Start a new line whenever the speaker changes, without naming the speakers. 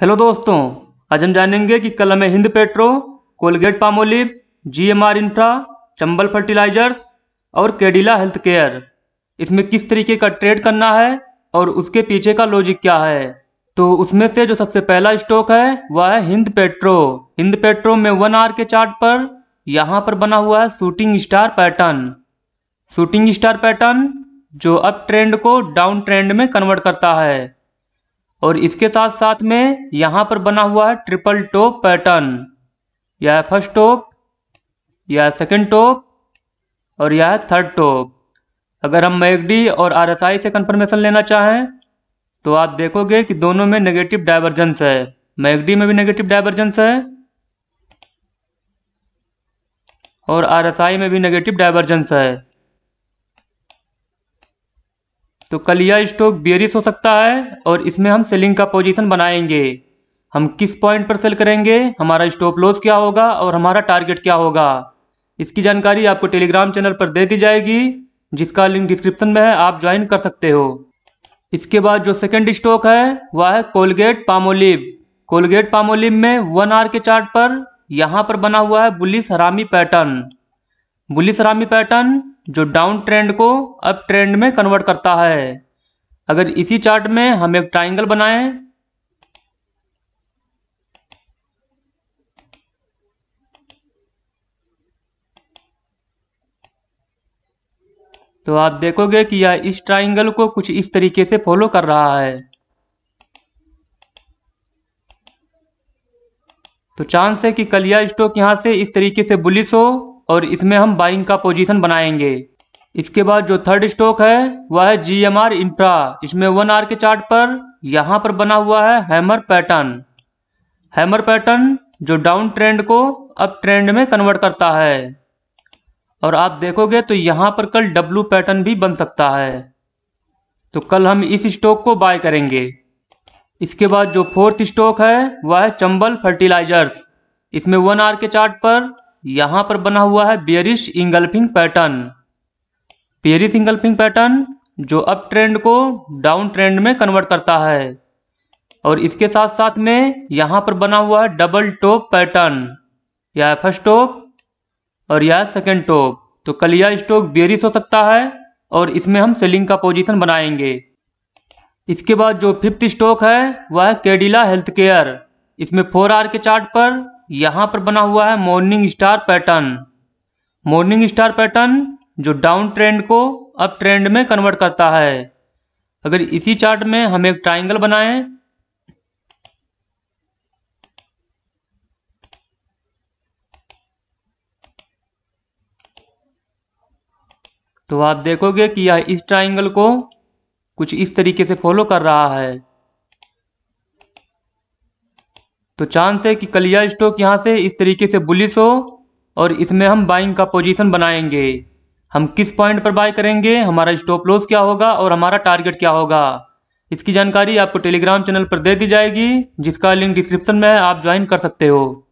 hello दोस्तों आज हम जानेंगे कि कल हमें Hind Petro Colgate Palmolive GMR infra Chambal fertilizers और केडिला हेल्थ केयर इसमें किस तरीके का ट्रेड करना है और उसके पीछे का लॉजिक क्या है तो उसमें से जो सबसे पहला स्टॉक है वह है हिंद पेट्रो हिंद पेट्रो में वन आर के चार्ट पर यहाँ पर बना हुआ है shooting star pattern shooting star pattern जो अप ट्रेंड को डाउन ट्रेंड में कन्वर्ट करता है और इसके साथ साथ में यहाँ पर बना हुआ है ट्रिपल टॉप पैटर्न यह फर्स्ट टॉप यह सेकंड सेकेंड और यह थर्ड टॉप अगर हम मैगडी और आरएसआई से कंफर्मेशन लेना चाहें तो आप देखोगे कि दोनों में नेगेटिव डाइवर्जेंस है मैगडी में भी नेगेटिव डाइवर्जेंस है और आरएसआई में भी नेगेटिव डाइवर्जेंस है तो कल यह स्टॉक बेरिस हो सकता है और इसमें हम सेलिंग का पोजीशन बनाएंगे हम किस पॉइंट पर सेल करेंगे हमारा स्टॉप लॉस क्या होगा और हमारा टारगेट क्या होगा इसकी जानकारी आपको टेलीग्राम चैनल पर दे दी जाएगी जिसका लिंक डिस्क्रिप्शन में है आप ज्वाइन कर सकते हो इसके बाद जो सेकेंड स्टॉक है वह है कोलगेट पामोलिव कोलगेट पामोलिव में वन आर के चार्ट पर यहाँ पर बना हुआ है bullish harami pattern bullish harami pattern जो डाउन ट्रेंड को अप ट्रेंड में कन्वर्ट करता है अगर इसी चार्ट में हम एक ट्राइंगल बनाएं तो आप देखोगे कि यह इस ट्राइंगल को कुछ इस तरीके से फॉलो कर रहा है तो चांस है कि कलिया स्टॉक यहां से इस तरीके से बुलिस हो और इसमें हम बाइंग का पोजीशन बनाएंगे इसके बाद जो थर्ड स्टॉक है वह है जी एम आर इंफ्रा इसमें वन आर के चार्ट पर यहाँ पर बना हुआ है हैमर पैटर्न हैमर पैटर्न जो डाउन ट्रेंड को अप ट्रेंड में कन्वर्ट करता है और आप देखोगे तो यहाँ पर कल डब्लू पैटर्न भी बन सकता है तो कल हम इस स्टॉक को बाय करेंगे इसके बाद जो फोर्थ स्टॉक है वह है चंबल फर्टिलाइजर्स इसमें वन आर के चार्ट पर यहां पर बना हुआ है bearish engulfing pattern bearish engulfing pattern जो अप ट्रेंड को डाउन ट्रेंड में कन्वर्ट करता है और इसके साथ साथ में यहां पर बना हुआ है डबल टॉप पैटर्न या फर्स्ट टॉप और यह सेकेंड टॉप तो कल यह स्टॉक बेरिस हो सकता है और इसमें हम सेलिंग का पोजीशन बनाएंगे इसके बाद जो फिफ्थ स्टॉक है वह है केडिला हेल्थ केयर इसमें फोर आर के चार्ट पर यहाँ पर बना हुआ है morning star pattern morning star pattern जो डाउन ट्रेंड को अप ट्रेंड में कन्वर्ट करता है अगर इसी चार्ट में हम एक ट्राइंगल बनाएं तो आप देखोगे कि यह इस ट्राइंगल को कुछ इस तरीके से फॉलो कर रहा है तो चांस है कि कलिया स्टॉक यहाँ से इस तरीके से बुलिस हो और इसमें हम बाइंग का पोजीशन बनाएंगे हम किस पॉइंट पर बाय करेंगे हमारा स्टॉप लॉस क्या होगा और हमारा टारगेट क्या होगा इसकी जानकारी आपको टेलीग्राम चैनल पर दे दी जाएगी जिसका लिंक डिस्क्रिप्शन में है आप ज्वाइन कर सकते हो